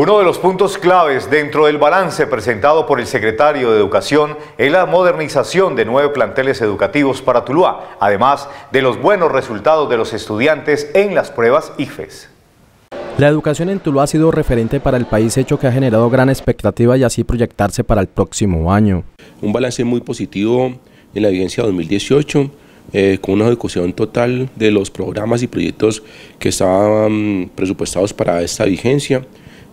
Uno de los puntos claves dentro del balance presentado por el secretario de Educación es la modernización de nueve planteles educativos para Tuluá, además de los buenos resultados de los estudiantes en las pruebas IFES. La educación en Tuluá ha sido referente para el país, hecho que ha generado gran expectativa y así proyectarse para el próximo año. Un balance muy positivo en la vigencia 2018, eh, con una ejecución total de los programas y proyectos que estaban mm, presupuestados para esta vigencia.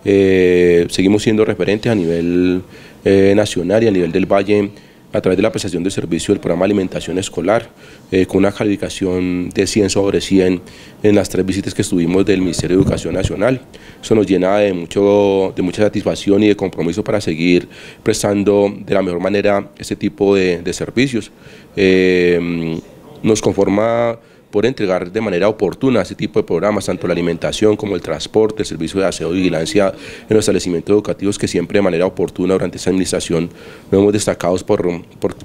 Eh, seguimos siendo referentes a nivel eh, nacional y a nivel del Valle a través de la prestación de servicio del programa de alimentación escolar, eh, con una calificación de 100 sobre 100 en las tres visitas que estuvimos del Ministerio de Educación Nacional. Eso nos llena de, mucho, de mucha satisfacción y de compromiso para seguir prestando de la mejor manera este tipo de, de servicios. nos conforma por entregar de manera oportuna ese tipo de programas, tanto la alimentación como el transporte, el servicio de aseo y vigilancia en los establecimientos educativos que siempre de manera oportuna durante esta administración nos hemos destacado por,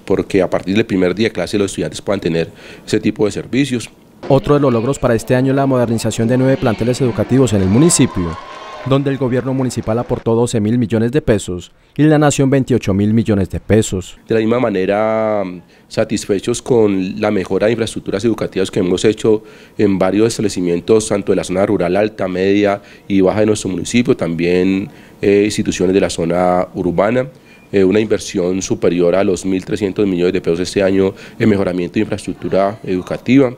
porque a partir del primer día de clase los estudiantes puedan tener ese tipo de servicios. Otro de los logros para este año es la modernización de nueve planteles educativos en el municipio donde el gobierno municipal aportó 12 mil millones de pesos y la nación 28 mil millones de pesos. De la misma manera, satisfechos con la mejora de infraestructuras educativas que hemos hecho en varios establecimientos, tanto de la zona rural alta, media y baja de nuestro municipio, también eh, instituciones de la zona urbana eh, una inversión superior a los 1.300 millones de pesos este año en mejoramiento de infraestructura educativa.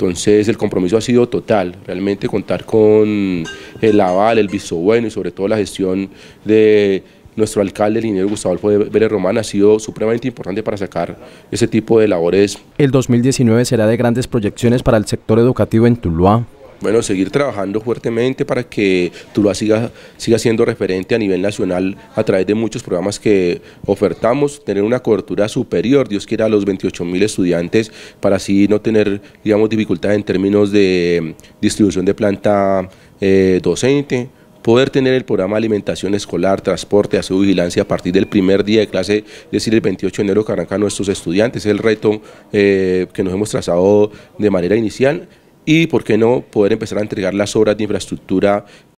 Entonces el compromiso ha sido total, realmente contar con el aval, el visto bueno y sobre todo la gestión de nuestro alcalde, el ingeniero Gustavo de Vélez Román, ha sido supremamente importante para sacar ese tipo de labores. El 2019 será de grandes proyecciones para el sector educativo en Tuluá bueno, seguir trabajando fuertemente para que Tuluá siga, siga siendo referente a nivel nacional a través de muchos programas que ofertamos, tener una cobertura superior, Dios quiera, a los 28 mil estudiantes, para así no tener, digamos, dificultades en términos de em, distribución de planta eh, docente, poder tener el programa de alimentación escolar, transporte, aseo vigilancia a partir del primer día de clase, es decir, el 28 de enero que arrancan nuestros estudiantes, es el reto eh, que nos hemos trazado de manera inicial y, por qué no, poder empezar a entregar las obras de infraestructura